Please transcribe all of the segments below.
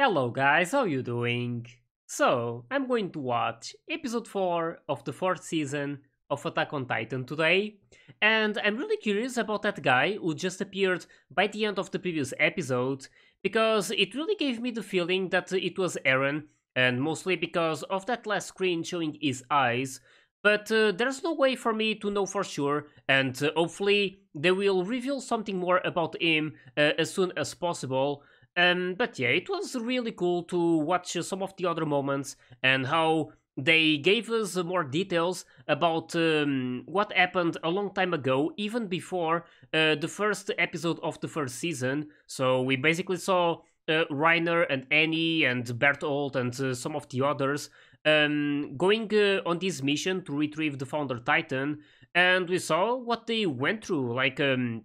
Hello guys, how you doing? So, I'm going to watch episode 4 of the 4th season of Attack on Titan today, and I'm really curious about that guy who just appeared by the end of the previous episode, because it really gave me the feeling that it was Eren, and mostly because of that last screen showing his eyes, but uh, there's no way for me to know for sure, and uh, hopefully they will reveal something more about him uh, as soon as possible, um, but yeah, it was really cool to watch some of the other moments and how they gave us more details about um, what happened a long time ago, even before uh, the first episode of the first season. So we basically saw uh, Reiner and Annie and Bertolt and uh, some of the others um, going uh, on this mission to retrieve the Founder Titan, and we saw what they went through, like um,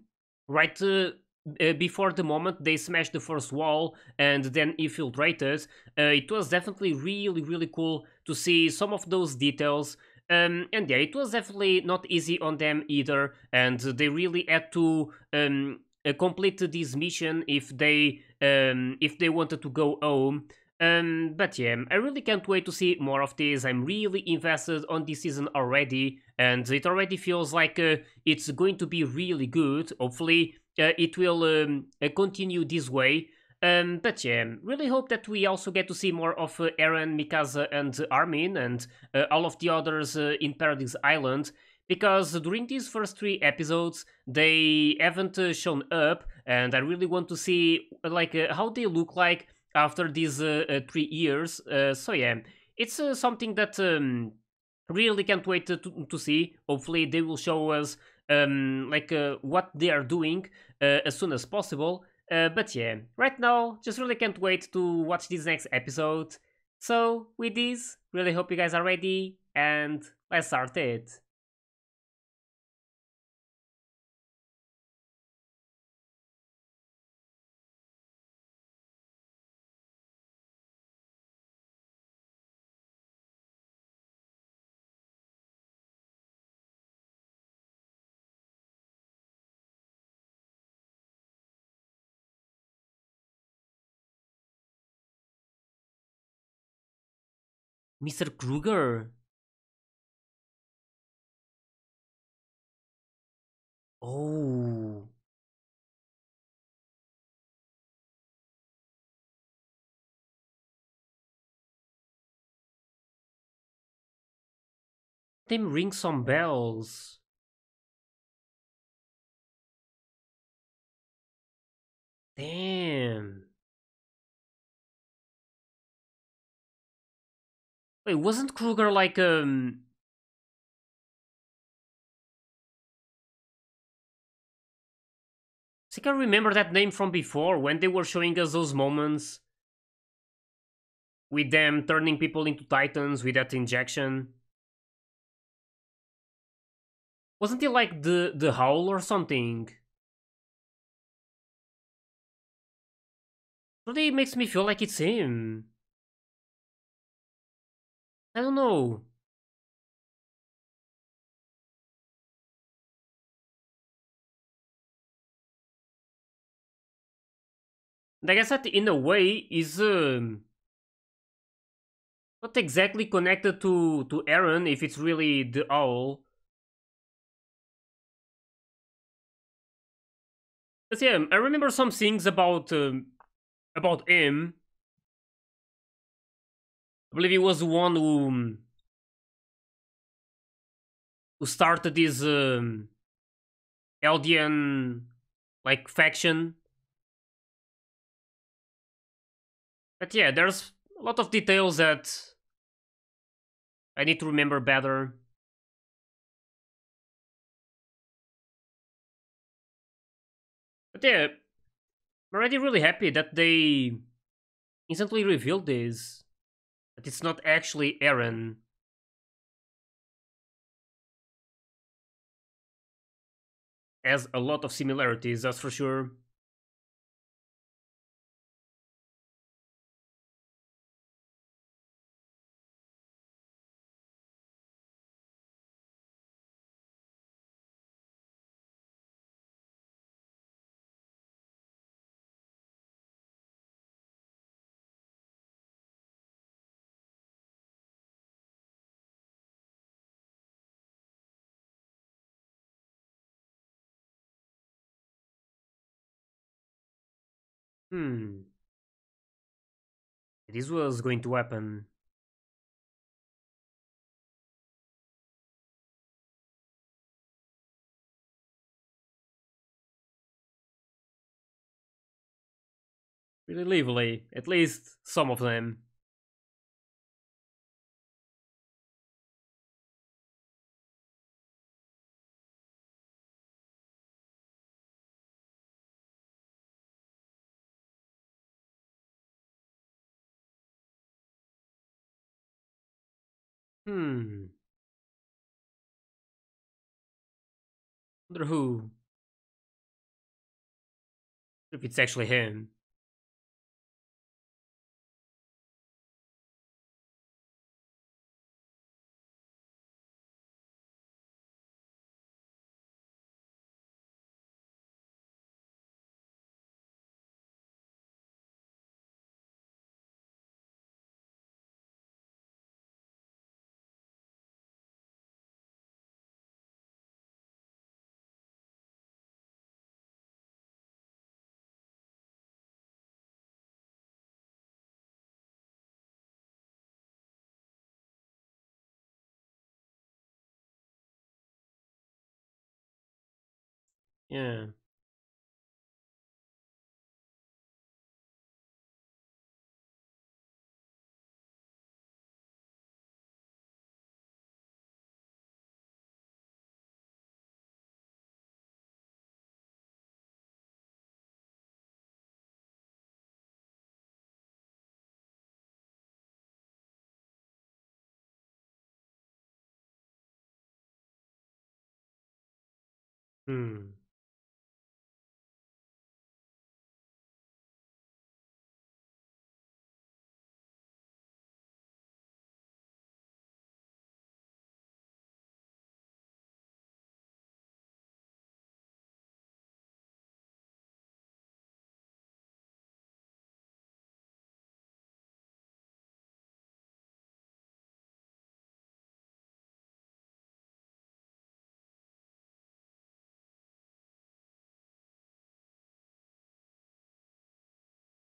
right uh, uh, before the moment they smashed the first wall and then infiltrated. Uh, it was definitely really, really cool to see some of those details. Um, and yeah, it was definitely not easy on them either, and they really had to um, uh, complete this mission if they um, if they wanted to go home. Um, but yeah, I really can't wait to see more of this. I'm really invested on this season already, and it already feels like uh, it's going to be really good. Hopefully, uh, it will um, uh, continue this way. Um, but yeah, really hope that we also get to see more of uh, Eren, Mikasa, and Armin, and uh, all of the others uh, in Paradise Island, because during these first three episodes, they haven't uh, shown up, and I really want to see like how they look like after these three years. so yeah, it's something that. Um, really can't wait to, to, see. Hopefully, they will show us um, like uh, what they are doing uh, as soon as possible. Uh, but yeah, right now, just really can't wait to watch this next episode. So with this, really hope you guys are ready and let's start it. Mr. Kruger. Oh. Them ring some bells. Damn. Wait, wasn't Kruger like um I can remember that name from before when they were showing us those moments with them turning people into titans with that injection. Wasn't he like the the howl or something? Really makes me feel like it's him. I don't know. Nagasaki, in a way, is um, not exactly connected to, to Aaron, if it's really the owl. But yeah, I remember some things about um, about him I believe he was the one who um, who started this um, Eldian like faction. But yeah, there's a lot of details that I need to remember better. But yeah, I'm already really happy that they instantly revealed this. But it's not actually Aaron. Has a lot of similarities, that's for sure. Hmm. This was going to happen. Really lively, at least some of them. wonder who. If it's actually him. Yeah. Hmm.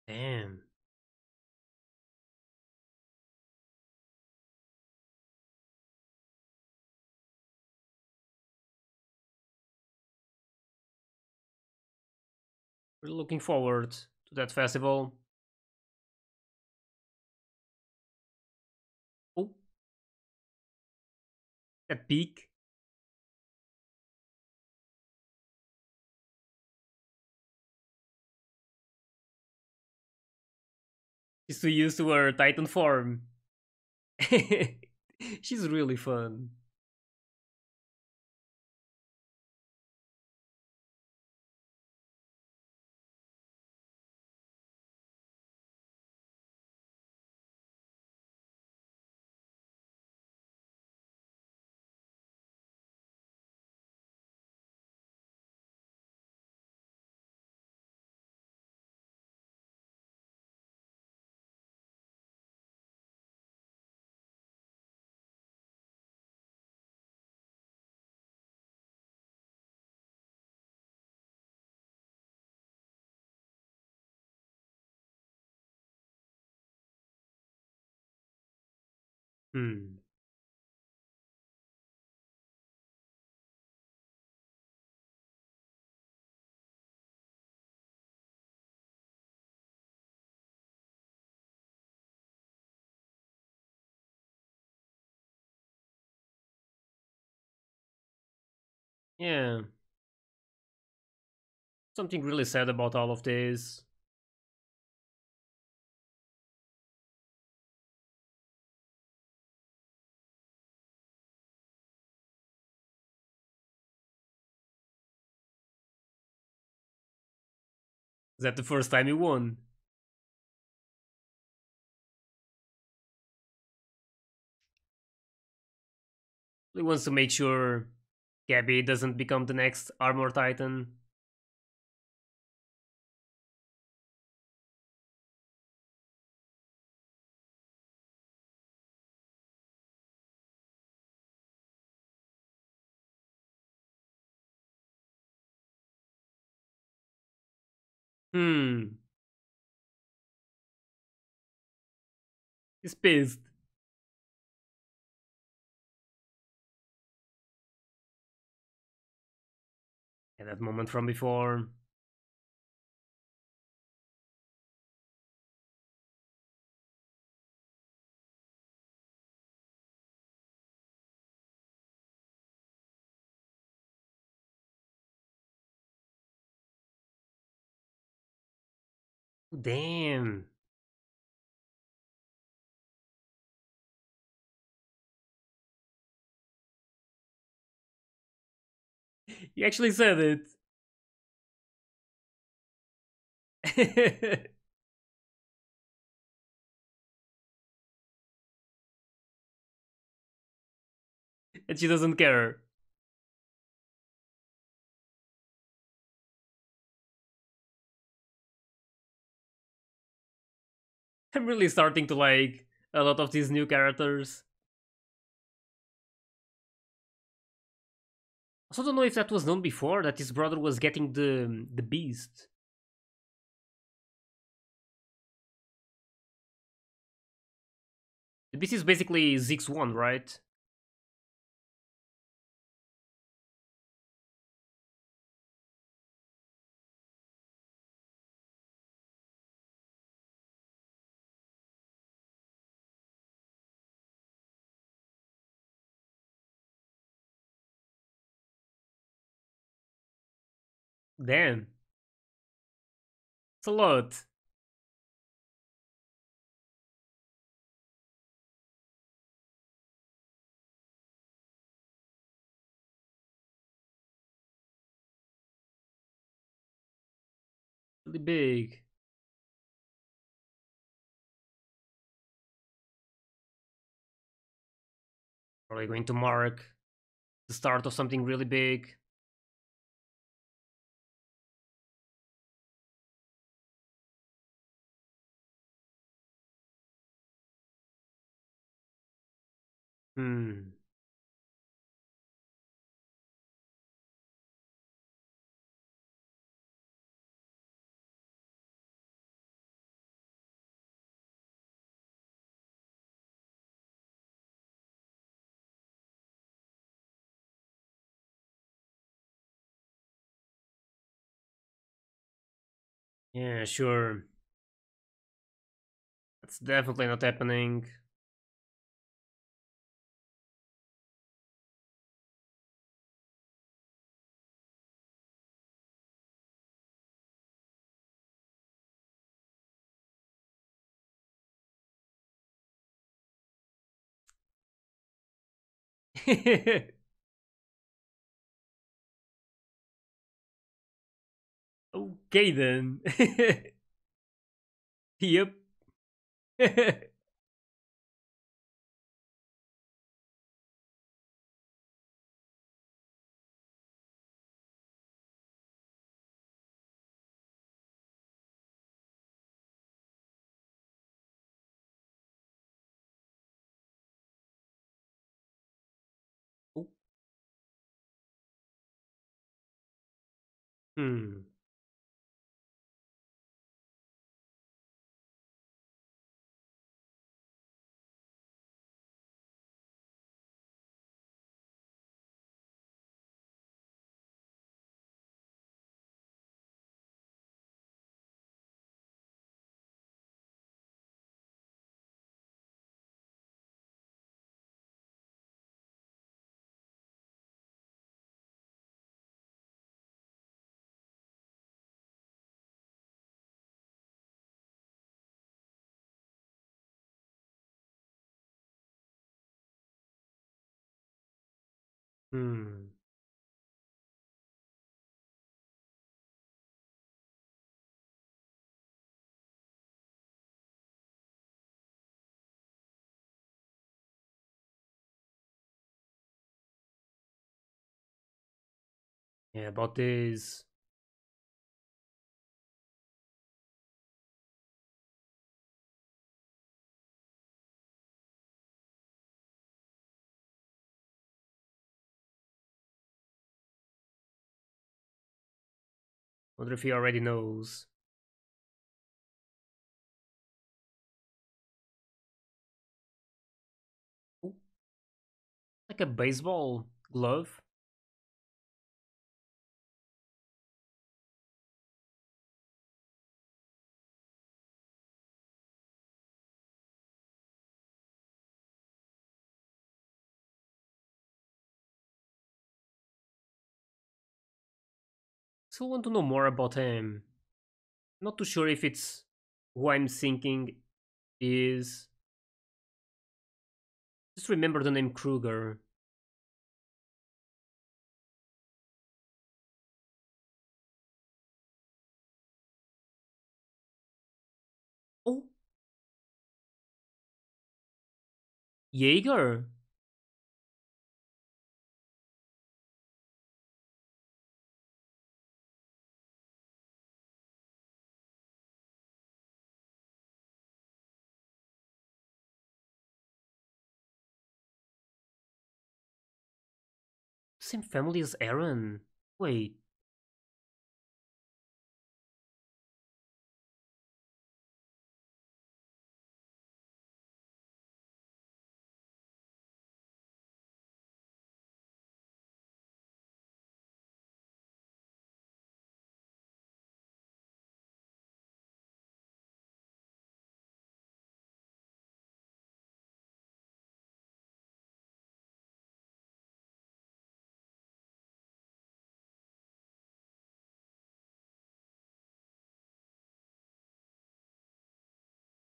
Damn We're looking forward to that festival. Oh. That peak. is to use her Titan form. She's really fun. hmm Yeah. Something really sad about all of this. Is that the first time he won. He wants to make sure Gabby doesn't become the next Armor Titan Hmm. Spaced. Yeah, that moment from before. Damn. You actually said it. and she doesn't care. I'm really starting to like a lot of these new characters. I also don't know if that was known before, that his brother was getting the, um, the beast. The beast is basically Zeke's one, right? Damn. It's a lot. Really big. Probably going to mark the start of something really big. hmm Yeah, sure. It's definitely not happening. okay then. yep. Hmm. hmm Yeah, about Wonder if he already knows. Like a baseball glove. still want to know more about him. Not too sure if it's who I'm thinking is. Just remember the name Kruger. Oh. Jaeger? Same family as Aaron. Wait,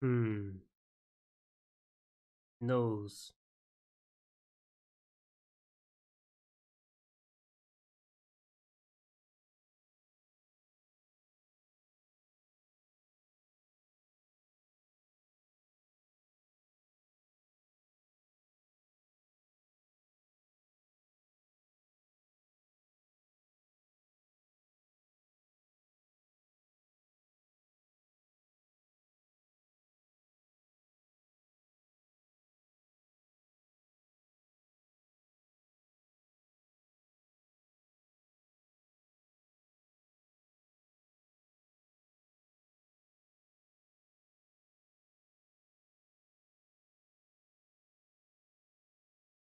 Hmm. Nose.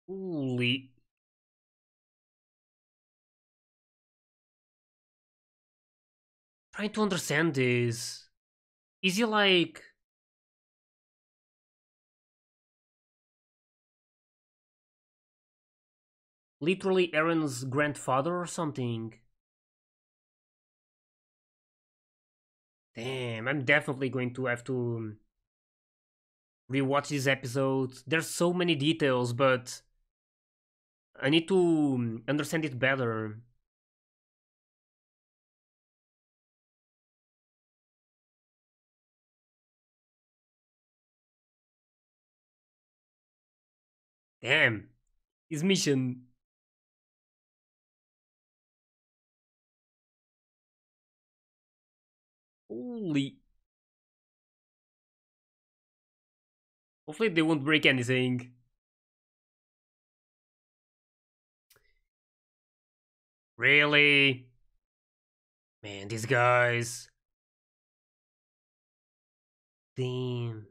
Holy trying to understand this. Is he like literally Aaron's grandfather or something? Damn, I'm definitely going to have to um, rewatch this episode. There's so many details, but I need to um, understand it better. Damn, his mission. Holy. Hopefully they won't break anything. Really? Man, these guys. Damn.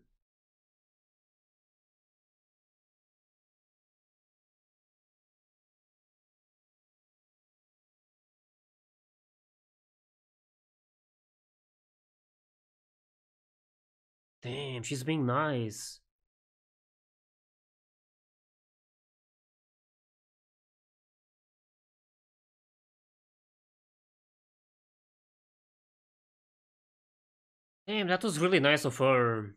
Damn, she's being nice. Damn, that was really nice of her.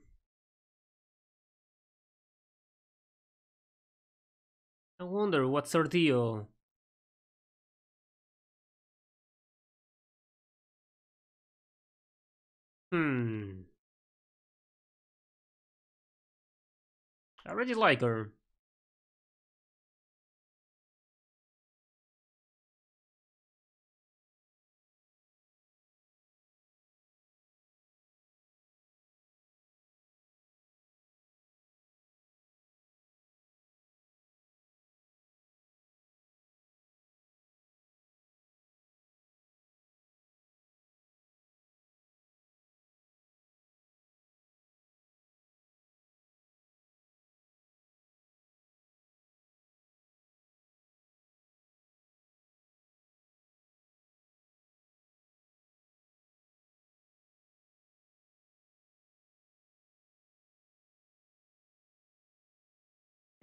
I wonder what's her deal. Hmm. I really like her.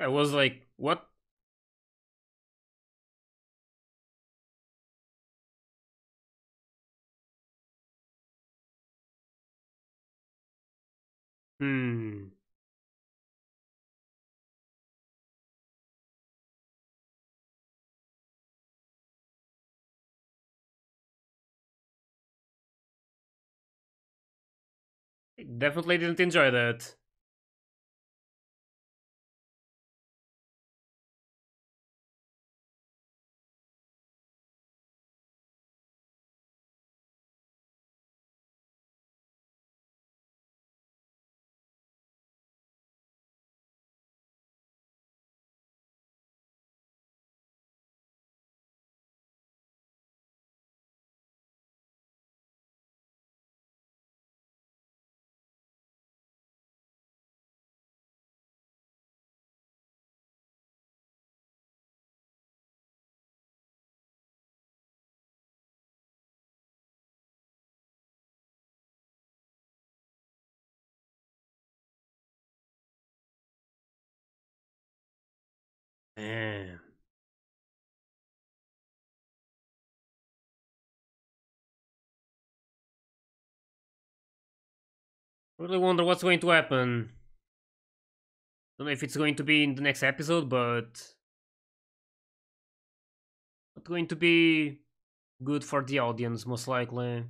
I was like, what? Hmm. Definitely didn't enjoy that. Man Really wonder what's going to happen. Don't know if it's going to be in the next episode, but... Not going to be good for the audience, most likely.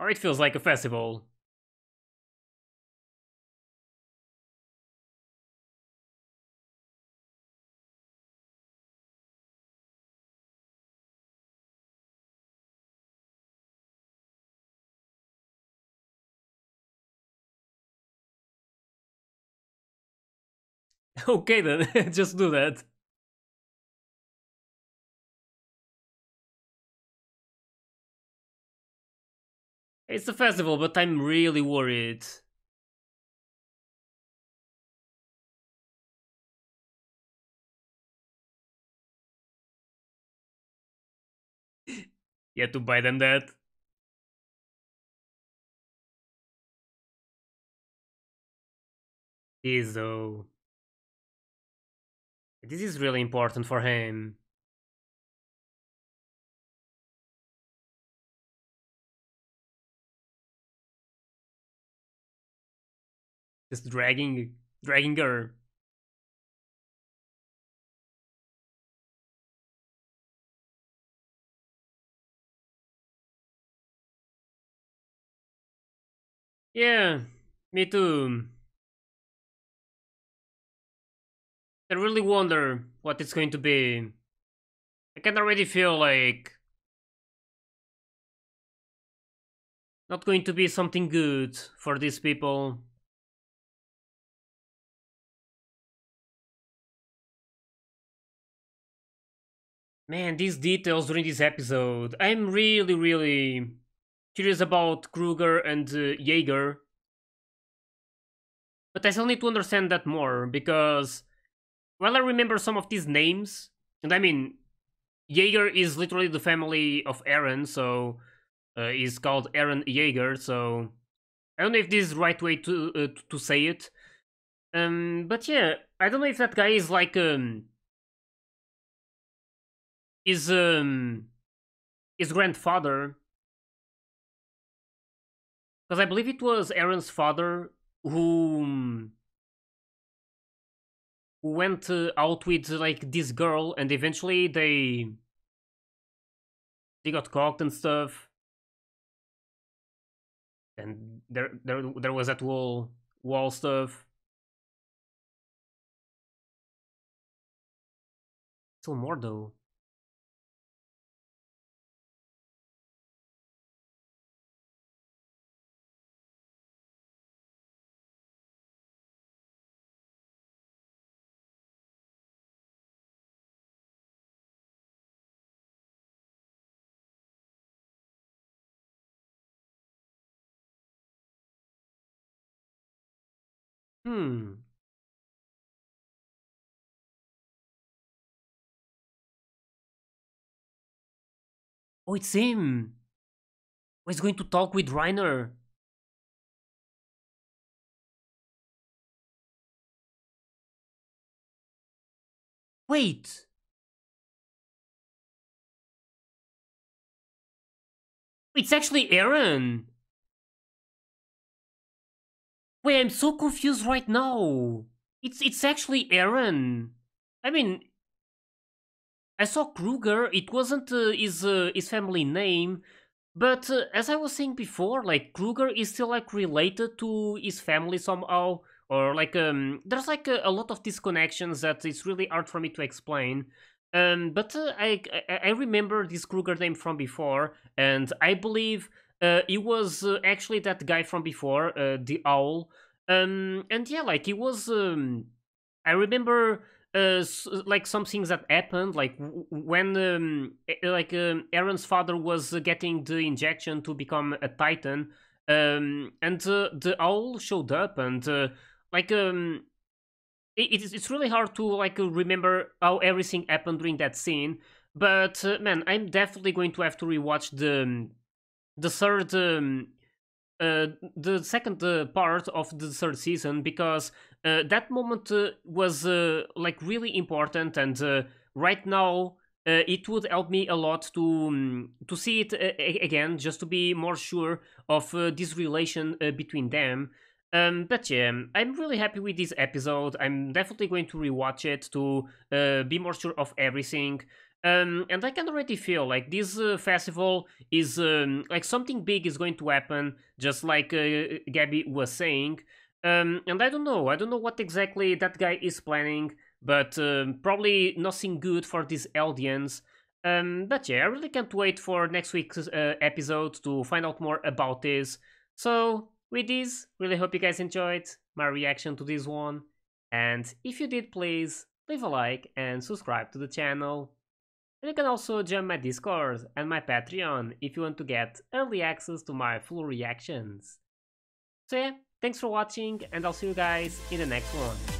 Or it feels like a festival. okay then, just do that. It's a festival, but I'm really worried. yeah, to buy them that. Is though. This is really important for him. Just dragging, dragging her. Yeah, me too. I really wonder what it's going to be. I can already feel like... Not going to be something good for these people. Man, these details during this episode. I'm really, really curious about Kruger and uh, Jaeger. But I still need to understand that more, because well, I remember some of these names, and I mean, Jaeger is literally the family of Aaron, so uh, called Aaron Jaeger. So I don't know if this is the right way to uh, to say it. Um, but yeah, I don't know if that guy is like um is um his grandfather, because I believe it was Aaron's father who um, went uh, out with like this girl and eventually they they got caught and stuff and there there there was that wall wall stuff still more though hmm Oh, it's him! Oh, he's going to talk with Reiner. Wait! It's actually Aaron! Wait, I'm so confused right now. It's it's actually Aaron. I mean, I saw Kruger. It wasn't uh, his uh, his family name, but uh, as I was saying before, like Kruger is still like related to his family somehow, or like um, there's like a, a lot of these connections that it's really hard for me to explain. Um, but uh, I, I I remember this Kruger name from before, and I believe uh, he was uh, actually that guy from before, uh, the owl. Um, and yeah, like he was. Um, I remember uh, like some things that happened, like when um, like um, Aaron's father was uh, getting the injection to become a Titan, um, and uh, the owl showed up, and uh, like um, it, it's really hard to like uh, remember how everything happened during that scene. But uh, man, I'm definitely going to have to rewatch the um, the third um, uh, the second uh, part of the third season because uh, that moment uh, was uh, like really important and uh, right now it would help me a lot to um, to see it again just to be more sure of this relation between them um, but yeah, um, I'm really happy with this episode. I'm definitely going to rewatch it to uh, be more sure of everything. Um, and I can already feel like this uh, festival is um, like something big is going to happen, just like uh, Gabby was saying. Um, and I don't know, I don't know what exactly that guy is planning, but um, probably nothing good for these Eldians. Um, but yeah, I really can't wait for next week's uh, episode to find out more about this. So, with this, really hope you guys enjoyed my reaction to this one. And if you did, please leave a like and subscribe to the channel. And you can also join my Discord and my Patreon if you want to get early access to my full reactions. So yeah, thanks for watching and I'll see you guys in the next one.